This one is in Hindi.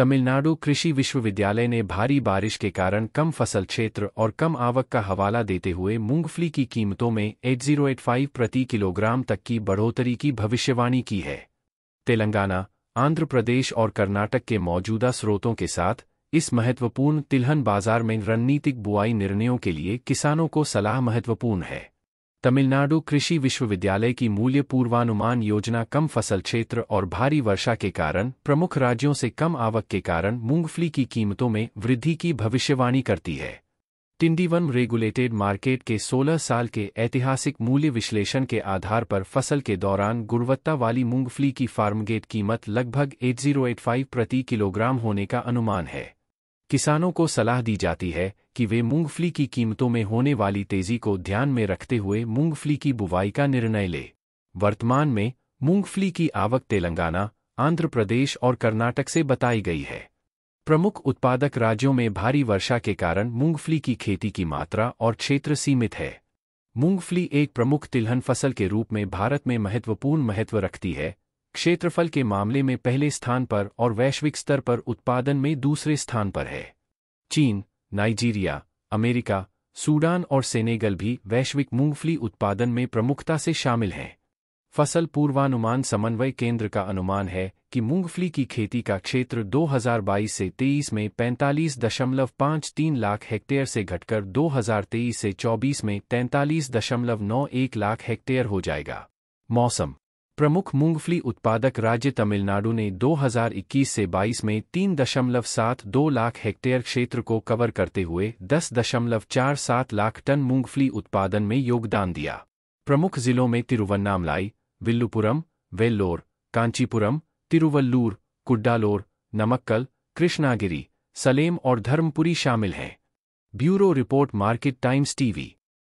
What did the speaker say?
तमिलनाडु कृषि विश्वविद्यालय ने भारी बारिश के कारण कम फसल क्षेत्र और कम आवक का हवाला देते हुए मूंगफली की कीमतों में 8085 प्रति किलोग्राम तक की बढ़ोतरी की भविष्यवाणी की है तेलंगाना आंध्र प्रदेश और कर्नाटक के मौजूदा स्रोतों के साथ इस महत्वपूर्ण तिलहन बाजार में रणनीतिक बुआई निर्णयों के लिए किसानों को सलाह महत्वपूर्ण है तमिलनाडु कृषि विश्वविद्यालय की मूल्य पूर्वानुमान योजना कम फसल क्षेत्र और भारी वर्षा के कारण प्रमुख राज्यों से कम आवक के कारण मूंगफली की कीमतों में वृद्धि की भविष्यवाणी करती है टिंडीवन रेगुलेटेड मार्केट के 16 साल के ऐतिहासिक मूल्य विश्लेषण के आधार पर फसल के दौरान गुणवत्ता वाली मूंगफली की फार्मगेट कीमत लगभग 8085 प्रति किलोग्राम होने का अनुमान है किसानों को सलाह दी जाती है कि वे मूंगफली की कीमतों में होने वाली तेजी को ध्यान में रखते हुए मूंगफली की बुवाई का निर्णय लें वर्तमान में मूंगफली की आवक तेलंगाना आंध्र प्रदेश और कर्नाटक से बताई गई है प्रमुख उत्पादक राज्यों में भारी वर्षा के कारण मूंगफली की खेती की मात्रा और क्षेत्र सीमित है मूंगफली एक प्रमुख तिलहन फसल के रूप में भारत में महत्वपूर्ण महत्व रखती है क्षेत्रफल के मामले में पहले स्थान पर और वैश्विक स्तर पर उत्पादन में दूसरे स्थान पर है चीन नाइजीरिया अमेरिका सूडान और सेनेगल भी वैश्विक मूंगफली उत्पादन में प्रमुखता से शामिल हैं फसल पूर्वानुमान समन्वय केंद्र का अनुमान है कि मूंगफली की खेती का क्षेत्र 2022 से 23 में 45.53 लाख हेक्टेयर से घटकर 2023 से 24 में 43.91 लाख हेक्टेयर हो जाएगा मौसम प्रमुख मूंगफली उत्पादक राज्य तमिलनाडु ने 2021 से 22 में तीन दशमलव सात दो लाख हेक्टेयर क्षेत्र को कवर करते हुए दस दशमलव चार सात लाख टन मूंगफली उत्पादन में योगदान दिया प्रमुख जिलों में तिरुवन्नामलाई विल्लुपुरम वेल्लोर कांचीपुरम तिरुवल्लूर कुड्डालोर नमक्कल कृष्णागिरी सलेम और धर्मपुरी शामिल हैं bureau report Market Times TV